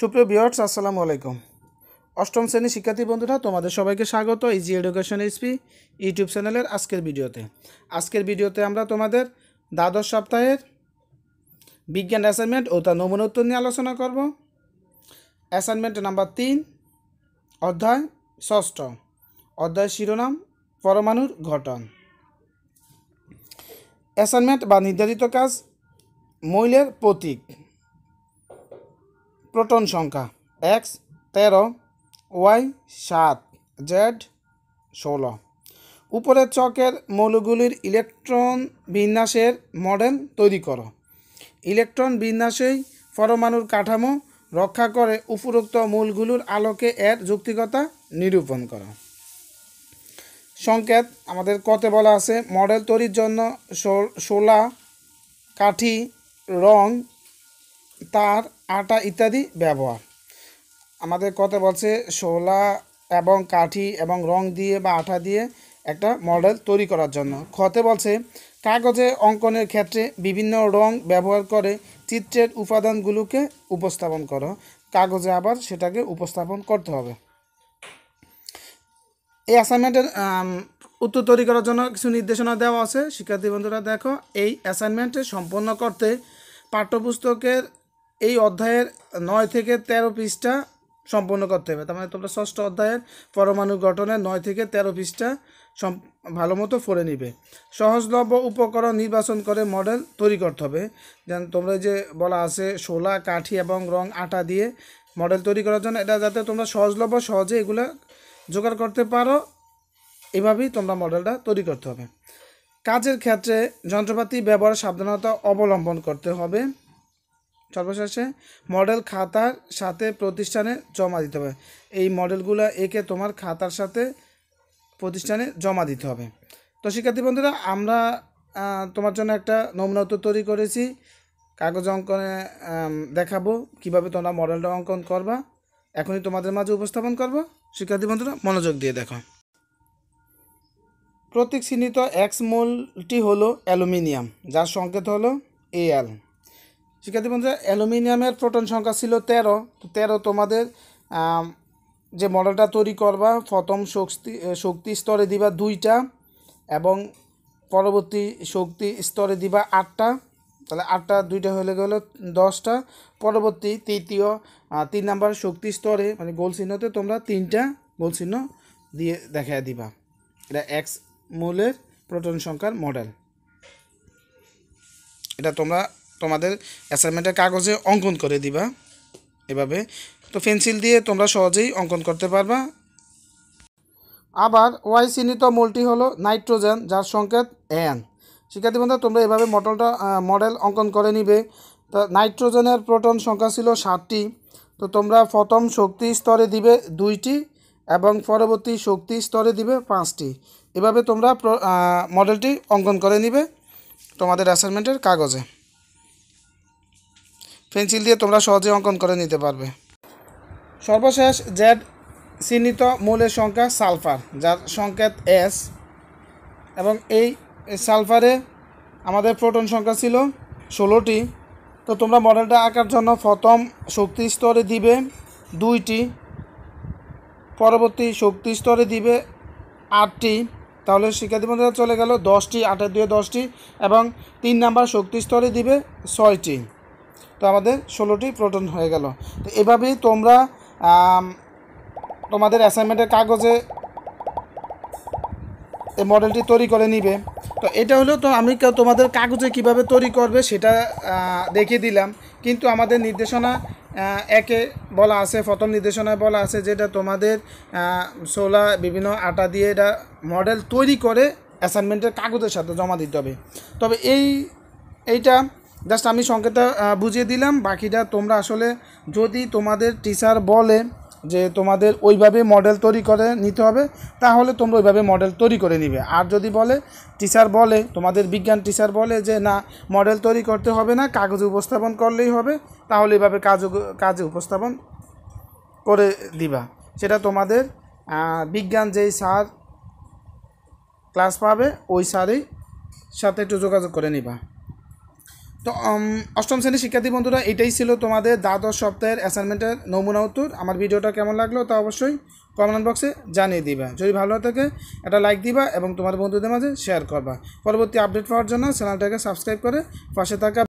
সুপ্রিয় বিয়ার্স আসসালামু আলাইকুম অষ্টম শ্রেণী শিক্ষার্থী বন্ধুরা তোমাদের সবাইকে স্বাগত ইজি এডুকেশন এসপি ইউটিউব চ্যানেলের আজকের ভিডিওতে আজকের ভিডিওতে আমরা তোমাদের দ্বাদশ সপ্তাহের বিজ্ঞান অ্যাসাইনমেন্ট ও তার নমুনা উত্তর নিয়ে আলোচনা করব অ্যাসাইনমেন্ট নাম্বার তিন অধ্যায় ষষ্ঠ অধ্যায় শিরোনাম পরমাণুর ঘটন অ্যাসাইনমেন্ট বা নির্ধারিত কাজ মূলের প্রতীক প্রোটন সংখ্যা এক্স তেরো ওয়াই সাত জেড ষোলো উপরের চকের মৌলগুলির ইলেকট্রন বিন্যাসের মডেল তৈরি করো ইলেকট্রন বিন্যাসেই পরমাণুর কাঠামো রক্ষা করে উপরোক্ত মূলগুলোর আলোকে এর যৌক্তিকতা নিরূপণ করো সংকেত আমাদের কতে বলা আছে মডেল তৈরির জন্য শোলা কাঠি রং তার আটা ইত্যাদি ব্যবহার আমাদের কথা বলছে শোলা এবং কাঠি এবং রং দিয়ে বা আঠা দিয়ে একটা মডেল তৈরি করার জন্য খতে বলছে কাগজে অঙ্কনের ক্ষেত্রে বিভিন্ন রং ব্যবহার করে চিত্রের উপাদানগুলোকে উপস্থাপন করো কাগজে আবার সেটাকে উপস্থাপন করতে হবে এই অ্যাসাইনমেন্টের উত্তর তৈরি করার জন্য কিছু নির্দেশনা দেওয়া আছে শিক্ষার্থী বন্ধুরা দেখো এই অ্যাসাইনমেন্টে সম্পন্ন করতে পাঠ্যপুস্তকের এই অধ্যায়ের নয় থেকে ১৩ পৃষ্ঠা সম্পূর্ণ করতে হবে তার মানে তোমরা ষষ্ঠ অধ্যায়ের পরমাণু গঠনের নয় থেকে ১৩ পৃষ্ঠা ভালো মতো ফরে নিবে সহজলভ্য উপকরণ নির্বাচন করে মডেল তৈরি করতে হবে যেন তোমরা যে বলা আছে শোলা কাঠি এবং রং আটা দিয়ে মডেল তৈরি করার জন্য এটা যাতে তোমরা সহজলভ্য সহজে এগুলো জোগাড় করতে পারো এভাবেই তোমরা মডেলটা তৈরি করতে হবে কাজের ক্ষেত্রে যন্ত্রপাতি ব্যবহার সাবধানতা অবলম্বন করতে হবে সর্বশেষে মডেল খাতার সাথে প্রতিষ্ঠানে জমা দিতে হবে এই মডেলগুলো একে তোমার খাতার সাথে প্রতিষ্ঠানে জমা দিতে হবে তো শিক্ষার্থী বন্ধুরা আমরা তোমার জন্য একটা নমুনা উত্তর তৈরি করেছি কাগজ অঙ্কনে দেখাবো কিভাবে তোমরা মডেলটা অঙ্কন করবা এখনই তোমাদের মাঝে উপস্থাপন করব শিক্ষার্থী বন্ধুরা মনোযোগ দিয়ে দেখো প্রতীক চিহ্নিত এক্স মোলটি হলো অ্যালুমিনিয়াম যার সংকেত হলো এল শিক্ষার্থী বন্ধুরা অ্যালুমিনিয়ামের প্রোটন সংখ্যা ছিল তেরো তো তেরো তোমাদের যে মডেলটা তৈরি করবা প্রথম শক্তি শক্তি স্তরে দিবা দুইটা এবং পরবর্তী শক্তি স্তরে দিবা আটটা তাহলে আটটা দুইটা হলে গেলো দশটা পরবর্তী তৃতীয় তিন নাম্বার শক্তি স্তরে মানে গোল চিহ্নতে তোমরা তিনটা গোল চিহ্ন দিয়ে দেখা দিবা এটা এক্স মূলের প্রোটন সংখ্যার মডেল এটা তোমরা তোমাদের অ্যাসাইনমেন্টের কাগজে অঙ্কন করে দিবা এভাবে তো পেন্সিল দিয়ে তোমরা সহজেই অঙ্কন করতে পারবা আবার ওয়াই চিহ্নিত মোলটি হলো নাইট্রোজেন যার সংকেত এন শিক্ষার্থী বন্ধু তোমরা এভাবে মডেলটা মডেল অঙ্কন করে নিবে তো নাইট্রোজেনের প্রোটন সংখ্যা ছিল ষাটটি তো তোমরা প্রথম শক্তি স্তরে দিবে দুইটি এবং পরবর্তী শক্তি স্তরে দিবে পাঁচটি এভাবে তোমরা মডেলটি অঙ্কন করে নিবে তোমাদের অ্যাসাইনমেন্টের কাগজে পেন্সিল দিয়ে তোমরা সহজে অঙ্কন করে নিতে পারবে সর্বশেষ জেড চিহ্নিত মূলের সংখ্যা সালফার যার সংকেত এস এবং এই সালফারে আমাদের প্রোটন সংখ্যা ছিল ষোলোটি তো তোমরা মডেলটা আঁকার জন্য প্রথম শক্তি স্তরে দিবে দুইটি পরবর্তী শক্তি স্তরে দিবে আটটি তাহলে শিক্ষার্থীবন্ধুরা চলে গেল দশটি আটের দিয়ে দশটি এবং তিন নাম্বার শক্তি স্তরে দিবে ছয়টি তো আমাদের ষোলোটি প্রোটন হয়ে গেল তো এভাবেই তোমরা তোমাদের অ্যাসাইনমেন্টের কাগজে এই মডেলটি তৈরি করে নিবে তো এটা হলো তো আমি তোমাদের কাগজে কিভাবে তৈরি করবে সেটা দেখিয়ে দিলাম কিন্তু আমাদের নির্দেশনা একে বলা আছে প্রথম নির্দেশনায় বলা আছে যেটা তোমাদের সোলা বিভিন্ন আটা দিয়ে এটা মডেল তৈরি করে অ্যাসাইনমেন্টের কাগজের সাথে জমা দিতে হবে তবে এই এইটা জাস্ট আমি সংকেতটা বুঝিয়ে দিলাম বাকিটা তোমরা আসলে যদি তোমাদের টিচার বলে যে তোমাদের ওইভাবে মডেল তৈরি করে নিতে হবে তাহলে তোমরা ওইভাবে মডেল তৈরি করে নিবে আর যদি বলে টিচার বলে তোমাদের বিজ্ঞান টিচার বলে যে না মডেল তৈরি করতে হবে না কাগজে উপস্থাপন করলেই হবে তাহলে এইভাবে কাজ কাজে উপস্থাপন করে দিবা সেটা তোমাদের বিজ্ঞান যেই স্যার ক্লাস পাবে ওই স্যারই সাথে একটু যোগাযোগ করে নিবা তো অষ্টম শ্রেণীর শিক্ষার্থী বন্ধুরা এটাই ছিল তোমাদের দ্বাদশ সপ্তাহের অ্যাসাইনমেন্টের নমুনা উত্তর আমার ভিডিওটা কেমন লাগলো তা অবশ্যই কমেন্ট বক্সে জানিয়ে দিবা যদি ভালো থাকে একটা লাইক দিবা এবং তোমার বন্ধুদের মাঝে শেয়ার করবা পরবর্তী আপডেট পাওয়ার জন্য চ্যানেলটাকে সাবস্ক্রাইব করে পাশে থাকা